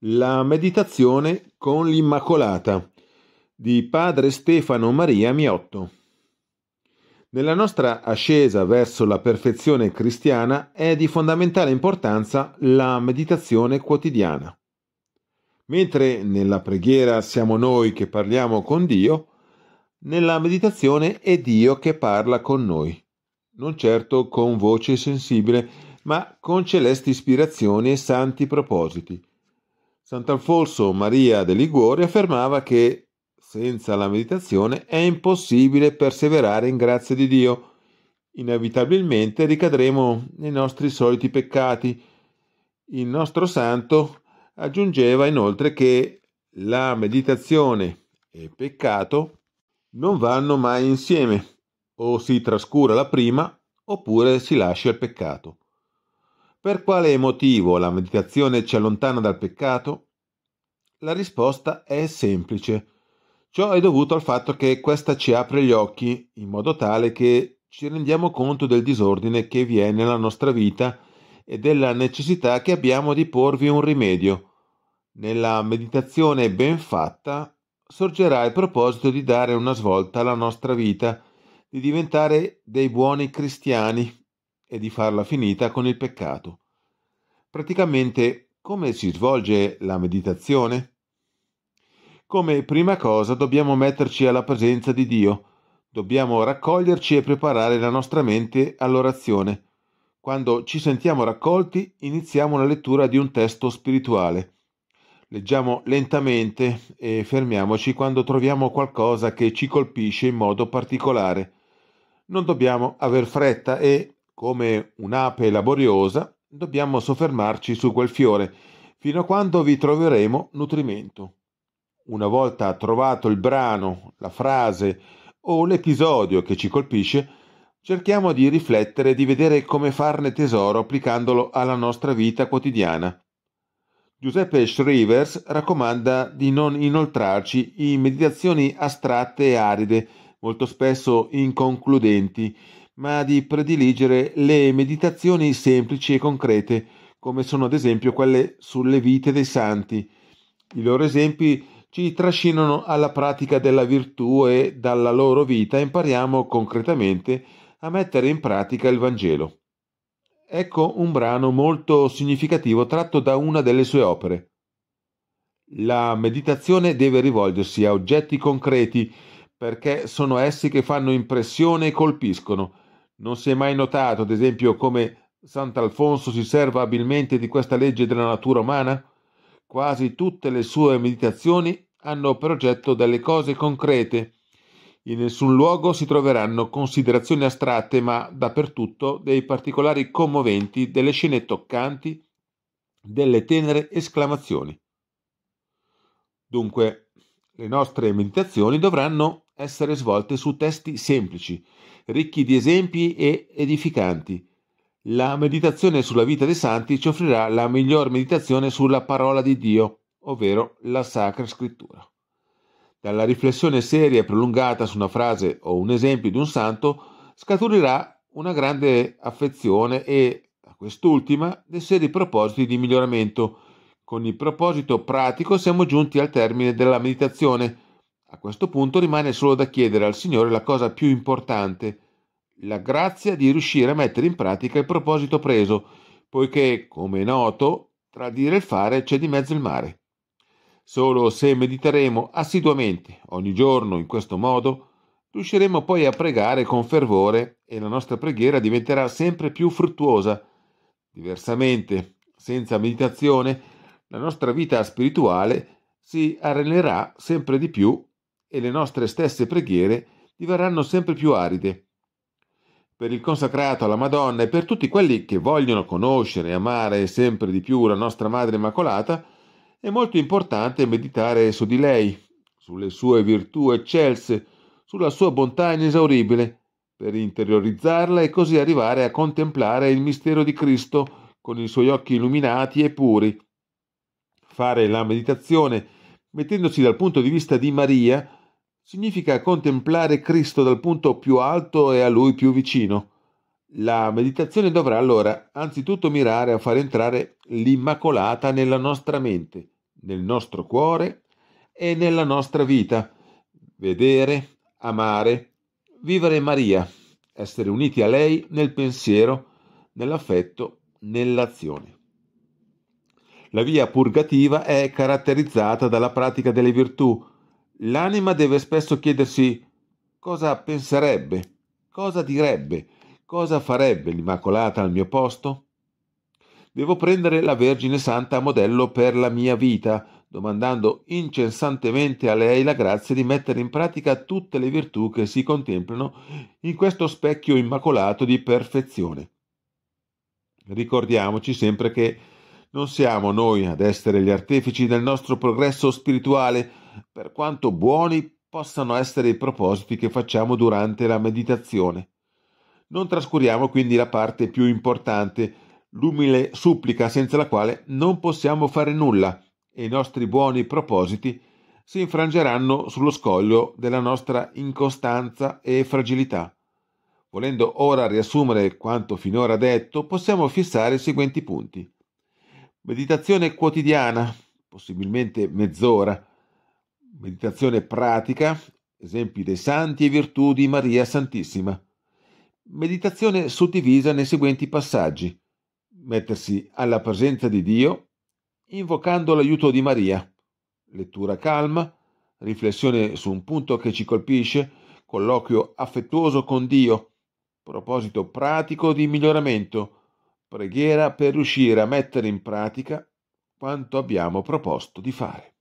La meditazione con l'Immacolata di Padre Stefano Maria Miotto. Nella nostra ascesa verso la perfezione cristiana è di fondamentale importanza la meditazione quotidiana. Mentre nella preghiera siamo noi che parliamo con Dio, nella meditazione è Dio che parla con noi, non certo con voce sensibile, ma con celesti ispirazioni e santi propositi Sant'Alfonso Maria de Liguori affermava che senza la meditazione è impossibile perseverare in grazia di Dio. Inevitabilmente ricadremo nei nostri soliti peccati. Il nostro santo aggiungeva inoltre che la meditazione e peccato non vanno mai insieme, o si trascura la prima oppure si lascia il peccato. Per quale motivo la meditazione ci allontana dal peccato? La risposta è semplice. Ciò è dovuto al fatto che questa ci apre gli occhi in modo tale che ci rendiamo conto del disordine che vi è nella nostra vita e della necessità che abbiamo di porvi un rimedio. Nella meditazione ben fatta sorgerà il proposito di dare una svolta alla nostra vita, di diventare dei buoni cristiani e di farla finita con il peccato. Praticamente come si svolge la meditazione? Come prima cosa dobbiamo metterci alla presenza di Dio, dobbiamo raccoglierci e preparare la nostra mente all'orazione. Quando ci sentiamo raccolti, iniziamo la lettura di un testo spirituale. Leggiamo lentamente e fermiamoci quando troviamo qualcosa che ci colpisce in modo particolare. Non dobbiamo aver fretta e, come un'ape laboriosa, dobbiamo soffermarci su quel fiore, fino a quando vi troveremo nutrimento. Una volta trovato il brano, la frase o l'episodio che ci colpisce, cerchiamo di riflettere e di vedere come farne tesoro applicandolo alla nostra vita quotidiana. Giuseppe Shrivers raccomanda di non inoltrarci in meditazioni astratte e aride, molto spesso inconcludenti, ma di prediligere le meditazioni semplici e concrete, come sono ad esempio quelle sulle vite dei santi. I loro esempi ci trascinano alla pratica della virtù e dalla loro vita impariamo concretamente a mettere in pratica il Vangelo. Ecco un brano molto significativo tratto da una delle sue opere. La meditazione deve rivolgersi a oggetti concreti perché sono essi che fanno impressione e colpiscono. Non si è mai notato, ad esempio, come Sant'Alfonso si serva abilmente di questa legge della natura umana? Quasi tutte le sue meditazioni hanno per oggetto delle cose concrete. In nessun luogo si troveranno considerazioni astratte, ma dappertutto dei particolari commoventi, delle scene toccanti, delle tenere esclamazioni. Dunque, le nostre meditazioni dovranno essere svolte su testi semplici, ricchi di esempi e edificanti. La meditazione sulla vita dei santi ci offrirà la miglior meditazione sulla parola di Dio, ovvero la Sacra Scrittura. Dalla riflessione seria e prolungata su una frase o un esempio di un santo scaturirà una grande affezione e, a quest'ultima, dei seri propositi di miglioramento. Con il proposito pratico siamo giunti al termine della meditazione a questo punto rimane solo da chiedere al Signore la cosa più importante, la grazia di riuscire a mettere in pratica il proposito preso, poiché, come è noto, tra dire e fare c'è di mezzo il mare. Solo se mediteremo assiduamente ogni giorno in questo modo, riusciremo poi a pregare con fervore e la nostra preghiera diventerà sempre più fruttuosa. Diversamente, senza meditazione, la nostra vita spirituale si arrenerà sempre di più e le nostre stesse preghiere diverranno sempre più aride. Per il consacrato alla Madonna e per tutti quelli che vogliono conoscere e amare sempre di più la nostra Madre Immacolata, è molto importante meditare su di lei, sulle sue virtù eccelse, sulla sua bontà inesauribile, per interiorizzarla e così arrivare a contemplare il mistero di Cristo con i suoi occhi illuminati e puri. Fare la meditazione mettendosi dal punto di vista di Maria, significa contemplare Cristo dal punto più alto e a Lui più vicino. La meditazione dovrà allora anzitutto mirare a far entrare l'Immacolata nella nostra mente, nel nostro cuore e nella nostra vita. Vedere, amare, vivere Maria, essere uniti a lei nel pensiero, nell'affetto, nell'azione. La via purgativa è caratterizzata dalla pratica delle virtù, L'anima deve spesso chiedersi cosa penserebbe, cosa direbbe, cosa farebbe l'Immacolata al mio posto? Devo prendere la Vergine Santa a modello per la mia vita, domandando incessantemente a lei la grazia di mettere in pratica tutte le virtù che si contemplano in questo specchio immacolato di perfezione. Ricordiamoci sempre che non siamo noi ad essere gli artefici del nostro progresso spirituale, per quanto buoni possano essere i propositi che facciamo durante la meditazione. Non trascuriamo quindi la parte più importante, l'umile supplica senza la quale non possiamo fare nulla e i nostri buoni propositi si infrangeranno sullo scoglio della nostra incostanza e fragilità. Volendo ora riassumere quanto finora detto, possiamo fissare i seguenti punti. Meditazione quotidiana, possibilmente mezz'ora, Meditazione pratica, esempi dei santi e virtù di Maria Santissima. Meditazione suddivisa nei seguenti passaggi. Mettersi alla presenza di Dio, invocando l'aiuto di Maria. Lettura calma, riflessione su un punto che ci colpisce, colloquio affettuoso con Dio, proposito pratico di miglioramento, preghiera per riuscire a mettere in pratica quanto abbiamo proposto di fare.